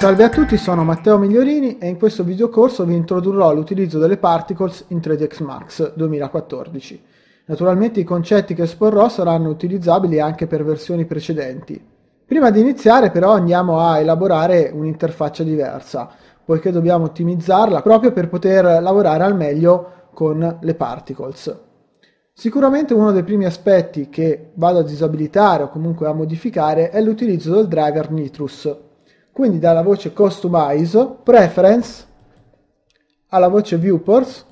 Salve a tutti, sono Matteo Migliorini e in questo videocorso vi introdurrò l'utilizzo delle particles in 3ds Max 2014. Naturalmente i concetti che esporrò saranno utilizzabili anche per versioni precedenti. Prima di iniziare però andiamo a elaborare un'interfaccia diversa, poiché dobbiamo ottimizzarla proprio per poter lavorare al meglio con le particles. Sicuramente uno dei primi aspetti che vado a disabilitare o comunque a modificare è l'utilizzo del driver Nitrus, quindi dalla voce Customize, Preference, alla voce Viewports,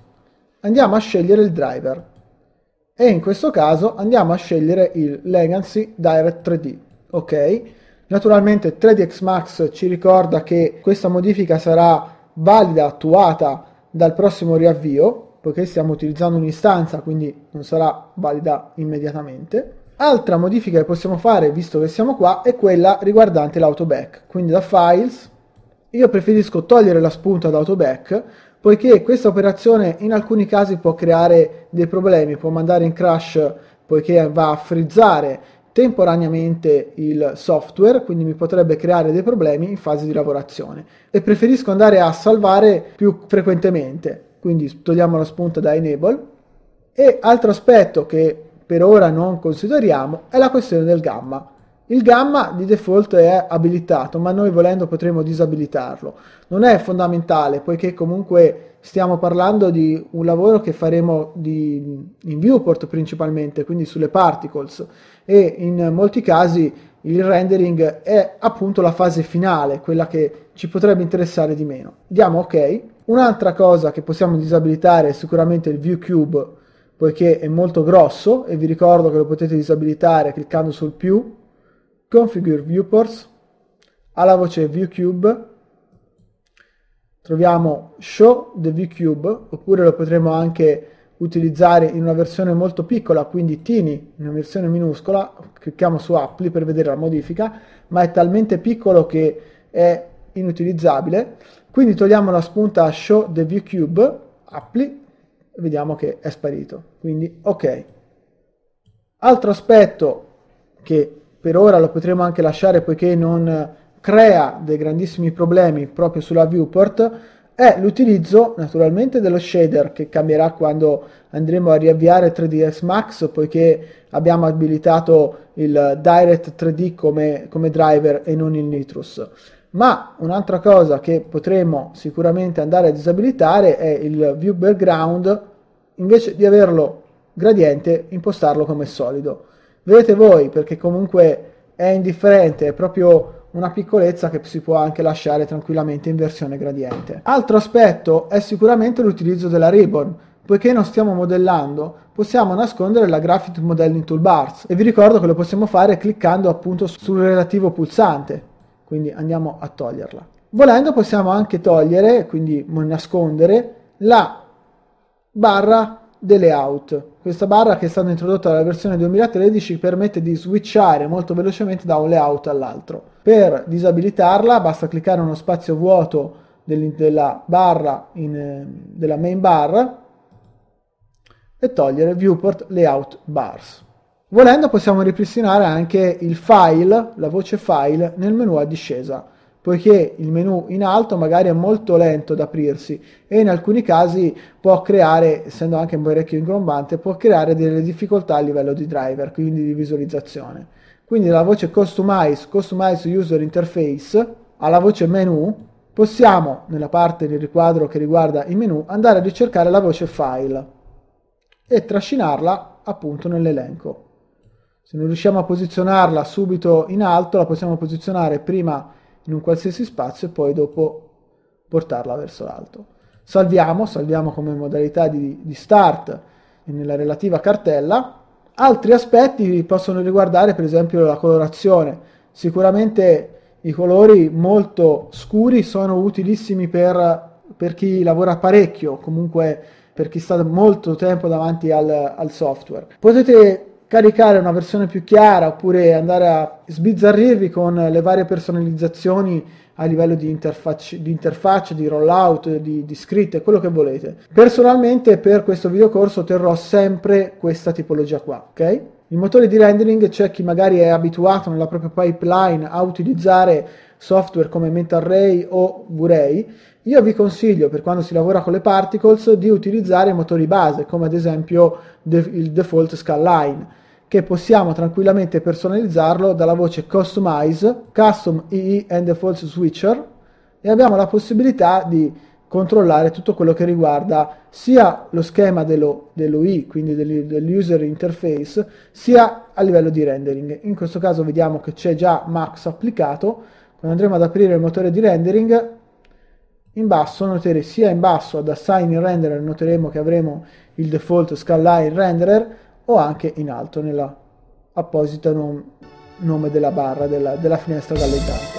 andiamo a scegliere il driver. E in questo caso andiamo a scegliere il Legacy Direct 3D. Ok? Naturalmente 3DX Max ci ricorda che questa modifica sarà valida, attuata dal prossimo riavvio, poiché stiamo utilizzando un'istanza, quindi non sarà valida immediatamente. Altra modifica che possiamo fare, visto che siamo qua, è quella riguardante l'autoback. Quindi da Files, io preferisco togliere la spunta da autoback, poiché questa operazione in alcuni casi può creare dei problemi, può mandare in crash poiché va a frizzare temporaneamente il software, quindi mi potrebbe creare dei problemi in fase di lavorazione e preferisco andare a salvare più frequentemente, quindi togliamo la spunta da enable e altro aspetto che per ora non consideriamo è la questione del gamma. Il gamma di default è abilitato, ma noi volendo potremo disabilitarlo. Non è fondamentale, poiché comunque stiamo parlando di un lavoro che faremo di, in viewport principalmente, quindi sulle particles, e in molti casi il rendering è appunto la fase finale, quella che ci potrebbe interessare di meno. Diamo ok. Un'altra cosa che possiamo disabilitare è sicuramente il view cube poiché è molto grosso e vi ricordo che lo potete disabilitare cliccando sul più, configure viewports, alla voce viewcube troviamo show the viewcube oppure lo potremo anche utilizzare in una versione molto piccola, quindi Tini, in una versione minuscola, clicchiamo su Apply per vedere la modifica, ma è talmente piccolo che è inutilizzabile, quindi togliamo la spunta Show the ViewCube, Apply, vediamo che è sparito. Quindi ok. Altro aspetto che per ora lo potremo anche lasciare poiché non crea dei grandissimi problemi proprio sulla viewport è l'utilizzo naturalmente dello shader che cambierà quando andremo a riavviare 3ds Max poiché abbiamo abilitato il Direct 3D come, come driver e non il Nitrus. Ma un'altra cosa che potremo sicuramente andare a disabilitare è il view background invece di averlo gradiente, impostarlo come solido. Vedete voi, perché comunque è indifferente, è proprio una piccolezza che si può anche lasciare tranquillamente in versione gradiente. Altro aspetto è sicuramente l'utilizzo della ribbon, poiché non stiamo modellando, possiamo nascondere la Graphic Modeling Toolbars e vi ricordo che lo possiamo fare cliccando appunto sul relativo pulsante, quindi andiamo a toglierla. Volendo possiamo anche togliere, quindi nascondere, la barra delle out. Questa barra che è stata introdotta dalla versione 2013 permette di switchare molto velocemente da un layout all'altro. Per disabilitarla basta cliccare uno spazio vuoto della barra in, eh, della main bar e togliere viewport layout bars. Volendo possiamo ripristinare anche il file, la voce file nel menu a discesa poiché il menu in alto magari è molto lento ad aprirsi e in alcuni casi può creare, essendo anche un parecchio ingrombante, può creare delle difficoltà a livello di driver, quindi di visualizzazione. Quindi la voce customize, customize user interface, alla voce menu, possiamo, nella parte del riquadro che riguarda i menu, andare a ricercare la voce file e trascinarla appunto nell'elenco. Se non riusciamo a posizionarla subito in alto, la possiamo posizionare prima in un qualsiasi spazio e poi dopo portarla verso l'alto. Salviamo, salviamo come modalità di, di start nella relativa cartella. Altri aspetti possono riguardare per esempio la colorazione. Sicuramente i colori molto scuri sono utilissimi per, per chi lavora parecchio, comunque per chi sta molto tempo davanti al, al software. Potete caricare una versione più chiara oppure andare a sbizzarrirvi con le varie personalizzazioni a livello di interfacce, di, interfacce, di rollout, di, di scritte, quello che volete. Personalmente per questo videocorso terrò sempre questa tipologia qua, ok? Il motore di rendering c'è chi magari è abituato nella propria pipeline a utilizzare software come MetaArray o V-Ray. Io vi consiglio per quando si lavora con le particles di utilizzare motori base come ad esempio il default Scanline che possiamo tranquillamente personalizzarlo dalla voce Customize, Custom EE and Default Switcher e abbiamo la possibilità di controllare tutto quello che riguarda sia lo schema dello, dell'UI, quindi dell'user interface, sia a livello di rendering. In questo caso vediamo che c'è già Max applicato, quando andremo ad aprire il motore di rendering, in basso notere sia in basso ad assign renderer noteremo che avremo il default scanline renderer, o anche in alto nella apposita apposito nome della barra della, della finestra galleggiante.